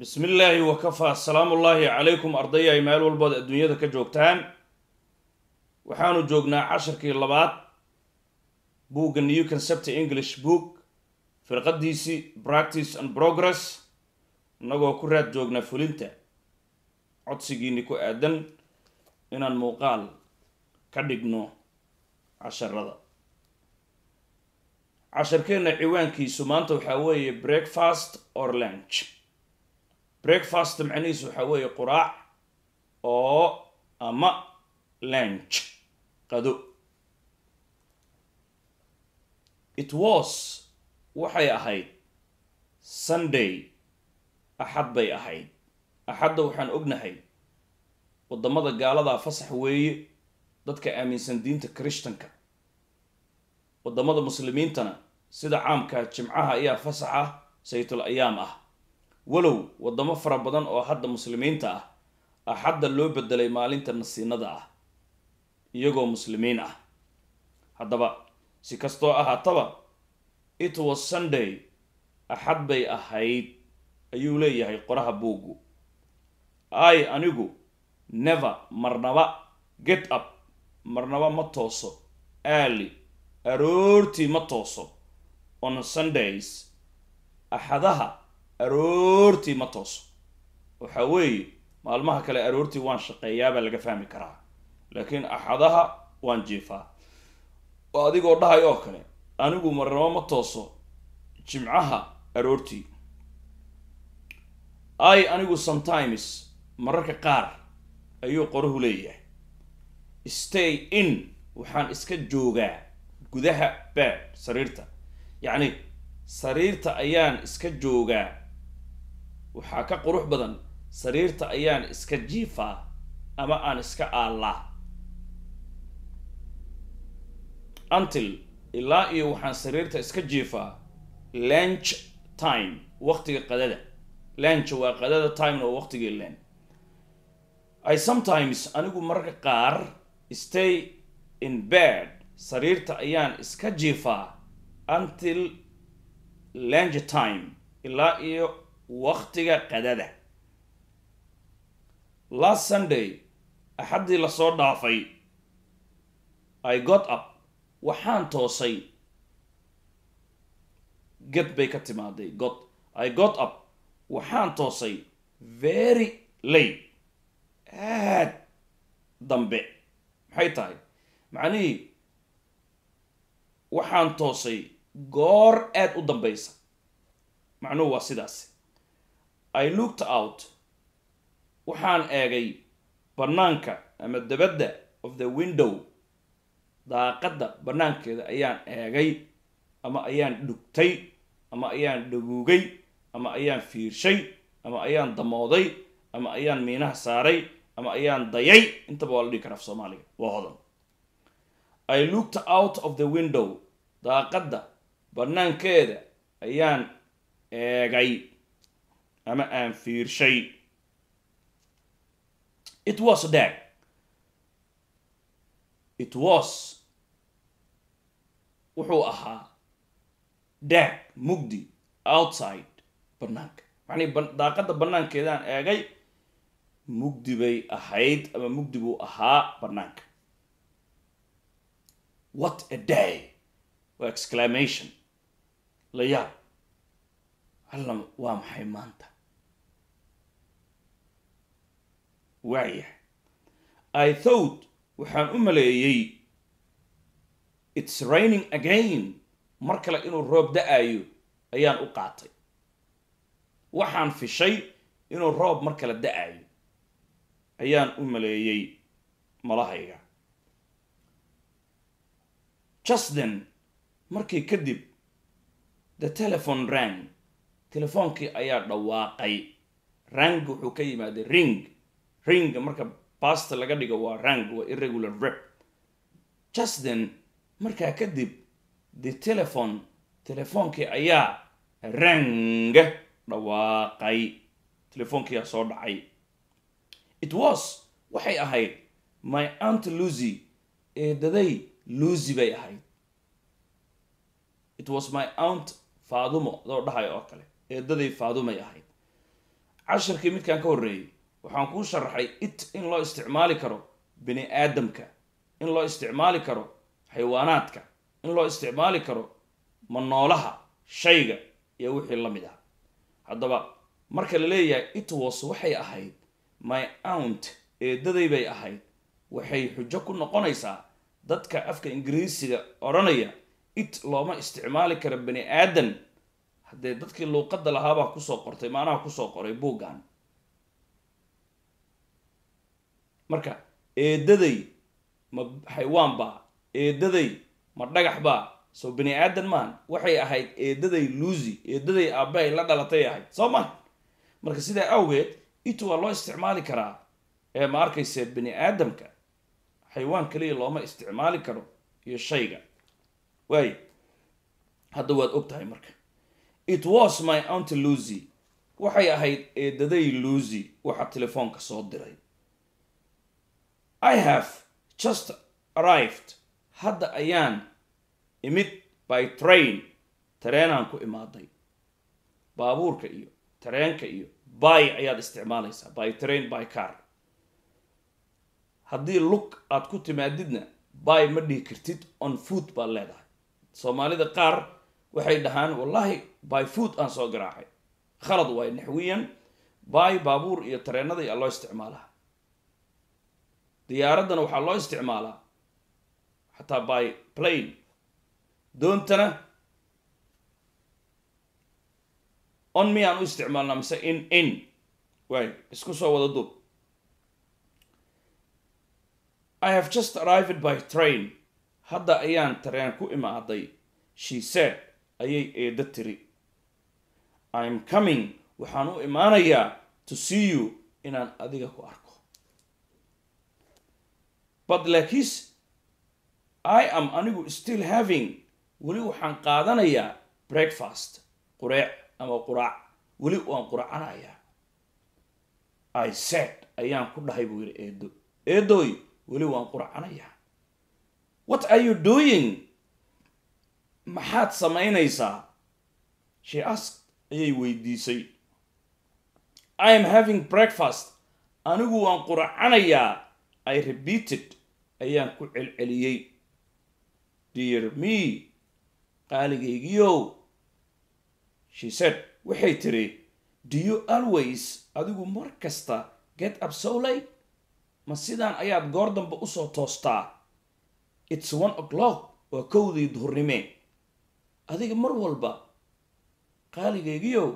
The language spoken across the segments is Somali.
bismi illaahi wakafaa asalaamu ullaahi calaykum ardayaay meel walbood adduunyada ka joogtaan waxaanu joognaa casharkii labaad buugga new concept english book firqaddiisii practice and progress innagoo ku raad joognaa fulinta codsigiini ku aadan inaan muuqaal ka dhigno casharada casharkeenna ciwaankiisu maanta waxaa weeye breakfast or lunch breakfast macnihiisu waxaa weeye quraac oo ama lanch qado it was waxay ahayd sunday axad bay ahayd axadda waxaan ognahay waddamada gaaladaa fasax weeye dadka aaminsan diinta krishtanka waddamada muslimiintana sida caamkaa jimcaha ayaa fasax ah saytul ayaam ah walow wadamo fara badan oo hadda muslimiinta ah axadda loo bedelay maalinta nasiinada ah iyagoo muslimiin ah haddaba si kastoo ahaataba it was sunday axad bay ahayd ayuu leeyahay qoraha buuggu i anigu never marnaba get up marnaba ma tooso aali aroortii ma tooso on sundays axadaha aroortii ma tooso waxa weeye maalmaha kale aroortii waan shaqeeyaa baa laga fahmi karaa laakiin axadaha waan jiifaa oo adigoo dhahay oo kale anigu marnabo ma tooso jimcaha aroortii i anigu sometimes mararka qaar ayuu qoruhu leeyahay stay in waxaan iska joogaa gudaha baad sariirta yacni sariirta ayaan iska joogaa waxaa ka qurux badan sariirta ayaan iska jiifaa ama aan iska aallaa until ilaa iyo waxaan sariirta iska jiifaa lanch time waqtiga qadada lanch waa qadada timena oo waqtigii len i sometimes anigu marka qaar stay in bed sariirta ayaan iska jiifaa until lanch time ilaa iyo wakhtiga qadada last sunday axaddii lasoo dhaafay i got up waxaan toosay god bay ka timaaday got i got up waxaan toosay very late aad dambe maxay tahay macnihii waxaan toosay goor aad u dambaysa macnuhu waa sidaas i looked out waxaan eegay banaanka ama dabadda of the window daaqadda bannaankeeda ayaan eegay ama ayaan dhugtay ama ayaan dhaguugay ama ayaan fiirshay ama ayaan damooday ama ayaan miinaha saaray ama ayaan dayay intaba waa la dhihi kara af soomaaliga waa hodan i looked out of the window daaqadda banaankeeda ayaan eegay ama aan fiirshay it was a it was wuxuu ahaa dag mugdi outside banaanka macnii daaqadda banaankeedaan eegay mugdi bay ahayd ama mugdi buu ahaa banaanka what a day waa exclamation la yaab alla waa maxay maanta waayahay i thought waxaan u maleeyey it's raining again mar kale inuu roob da-aayo ayaan u qaatay waxaan fishay inuu roob mar kale da-aayo ayaan u maleeyey malahayga just then markii kadib the telephone rang telefoonkii ayaa dhawaaqay rang wuxuu ka yimaaday ring ring marka basta laga dhigo waa rang waa irregular rep just then markaa kadib the telephone telefoonkii ayaa rang dhawaaqay telefoonkiyaa soo dhacay it was waxay ahayd my aunt lucy daday lucy bay ahayd it was my aunt faadumo adoo dhahay oo kale eedaday faadumay ahayd casharkii midkaan ka horreeyey waxaan kuu sharaxay it in loo isticmaali karo bini aadamka in loo isticmaali karo xayawaanaadka in loo isticmaali karo manoolaha shayga iyo wixii la mid ah haddaba marka la leeyahay it was waxay ahayd my aunt eedaday bay ahayd waxay xujo ku noqonaysaa dadka afka ingiriisiga odhanaya it looma isticmaali kara bini aadan haddee dadkii luuqadda lahaabaa kusoo qortay maanaha kusoo qoray buuggan marka eedaday ma xaywaan baa eedaday ma dhagax baa soo bani aadan maan waxay ahayd eedaday luusi eedaday aabbahay la dhalatay ahayd soo ma marka sidaa awgeed itu waa loo isticmaali karaa ee ma arkayse bani aadamka xaywaan keliya looma isticmaali karo iyo shayga waay hadda waad og tahay marka it was my aunt lucy waxay ahayd eedaday lucy waxaa telefoonka soo diray i have just arrived hadda ayaan imid by train tareenaan ku imaaday baabuurka iyo tareenka iyo by ayaad isticmaalaysaa by train by car haddii lug aad ku timaadidna by ma dhihi kartid on food baad leedahay soomaalida qaar waxay dhahaan wallahi by food aan soo garaacay khalad waayo naxwiyan by baabuur iyo tareenada ayaa loo isticmaalaa diyaaraddana waxaa loo isticmaalaa xataa by plain doontana on mi aan u isticmaalnaa mise in in way isku soo wada dub i have just arrived by train hadda ayaan tareen ku imaaday she said ayay eedda tiri im coming waxaan u imaanayaa to see you inaan adiga ku arko but laakis i am anigu still having weli waxaan qaadanayaa breakfast qureec ama quraac weli waan quracanayaa i said ayaan ku dhahay buu yidhi eedo eedoy weli waan quracanayaa what are you doing maxaad samaynaysaa she asked ayay weydiisay i am having breakfast anigu waan quracanayaa i repeated ayaan ku celceliyey dear me qaaligaygiyow she said waxay tidhi do you always adigu mar kasta get up so late ma sidaan ayaad goor dambe usoo toostaa it's one o'clock waa kowdii duhurnime adiga mar walba qaaligaygiyow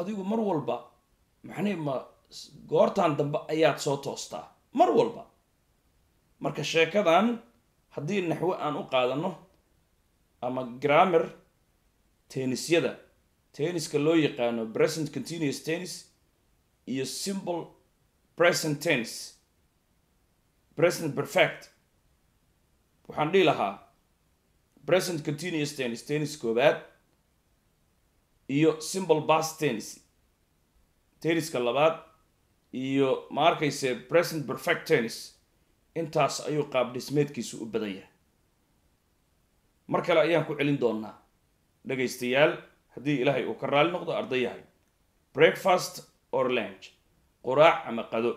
adigu mar walba maxnii ma goortan dambe ayaad soo toostaa mar walba marka sheekadan haddii naxwe aan u qaadanno ama gramer tennisyada tenniska loo yaqaano present continuous tennis iyo simple present tennis present perfect waxaan dhihi lahaa present continuous tennis tennis koowaad iyo simple bas tennis tenniska labaad iyo ma arkayse present perfect tennis intaas ayuu qaab dhismeedkiisu u badan yahay mar kale ayaan ku celin doonaa dhagaystayaal haddii ilaahay uu ka raali noqdo ardayahay breakfast or lanch quraac ama qado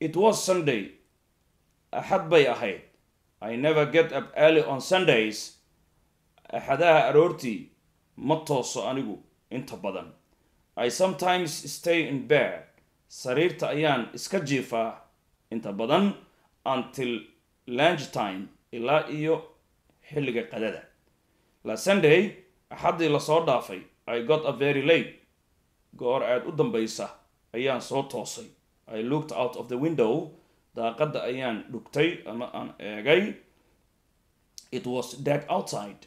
it was sunday axad bay ahayd I never get up early on Sundays axadaha aroortii ma tooso anigu inta badan I sometimes stay in bed sariirta ayaan iska jiifaa inta badan until langetime ilaa iyo xilliga qadada la sunday axaddii lasoo dhaafay i got a very late goor aad u dambaysa ayaan soo toosay i looked out of the window daaqadda ayaan dhugtay ama aan eegay it was dead outside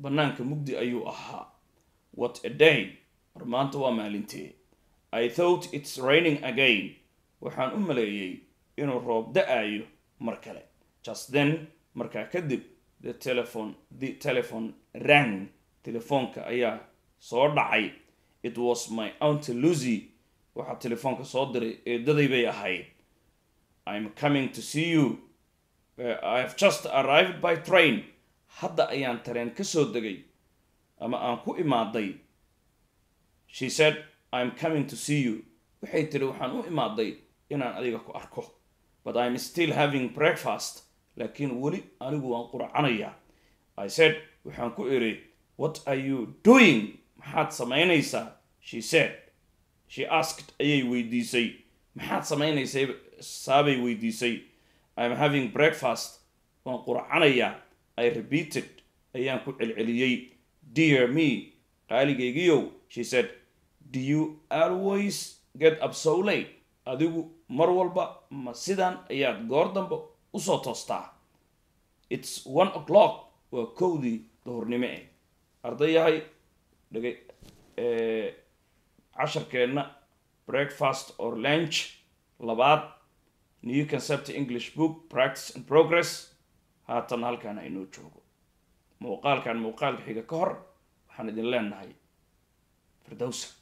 bannaanka mugdi ayuu ahaa what a day war maanta waa maalintee i thought it's raining again waxaan u maleeyey inuu roob da-ayo mar kale just then markaa kadib the telephone the telephone rang telefoonka ayaa soo dhacay it was my aunt lucy waxaa telefoonka soo diray bay ahayd I'm coming to see you uh, i've just arrived by train hadda ayaan tareen ka soo degay ama aan ku imaaday she said i'm coming to see you waxay tiri waxaan u imaaday inaan adiga ku arko but i'm still having breakfast laakiin weli anigu waan quracanayaa i said waxaan ku iri what are you doing maxaad samaynaysaa she said she asked ayay weydiisay maxaad samaynaysaa saabay weydiisay im having breakfast waan qurcanayaa i repeated ayaan ku celceliyey dear me qaaligaygiyow she said do you always get up so late adigu mar walba ma sidan ayaad goor dambe usoo toostaa it's one o'clock waa kowdii duhurnimo eh ardayahay dhg casharkeenna breakfast or lunch labaad new concept english book practice and progress haatan halkan aynoo joogo muuqaalkan muuqaalka xiga ka hor waxaan idin leenahay firdowsa